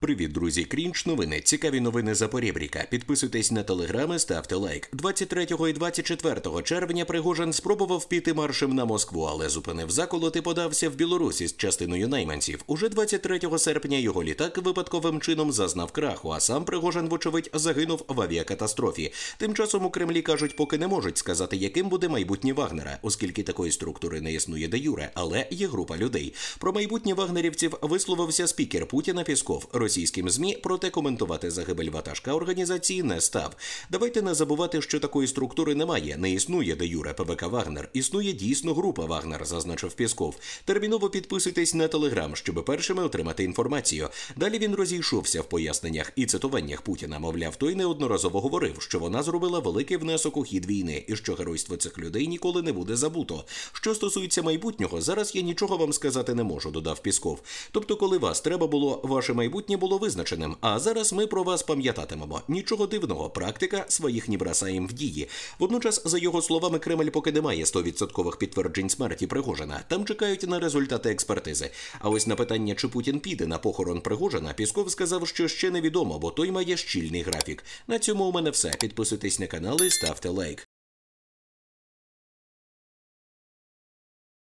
Привіт, друзі! Крінч новини. Цікаві новини Запорєбріка. Підписуйтесь на телеграми, ставте лайк. 23 і 24 червня Пригожин спробував піти маршем на Москву, але зупинив заколот і подався в Білорусі з частиною найманців. Уже 23 серпня його літак випадковим чином зазнав краху. А сам Пригожин, вочевидь, загинув в авіакатастрофі. Тим часом у Кремлі кажуть, поки не можуть сказати, яким буде майбутнє Вагнера, оскільки такої структури не існує де юре, але є група людей. Про майбутнє вагнерівців висловився спікер Путіна Пісков російським змі, проте коментувати загибель ватажка організації не став. Давайте не забувати, що такої структури немає, не існує де Юре ПВК Вагнер. Існує дійсно група Вагнер, зазначив Пісков. Терміново підписуйтесь на телеграм, щоб першими отримати інформацію. Далі він розійшовся в поясненнях і цитуваннях Путіна. Мовляв, той неодноразово говорив, що вона зробила великий внесок у хід війни і що геройство цих людей ніколи не буде забуто. Що стосується майбутнього, зараз я нічого вам сказати не можу, додав Пісков. Тобто, коли вас треба було ваше майбутнє було визначеним. А зараз ми про вас пам'ятатимемо. Нічого дивного, практика своїх не бросаєм в дії. Водночас, за його словами, Кремль поки не має 100% підтверджень смерті Пригожина. Там чекають на результати експертизи. А ось на питання, чи Путін піде на похорон Пригожина, Пісков сказав, що ще невідомо, бо той має щільний графік. На цьому у мене все. Підписуйтесь на канал і ставте лайк.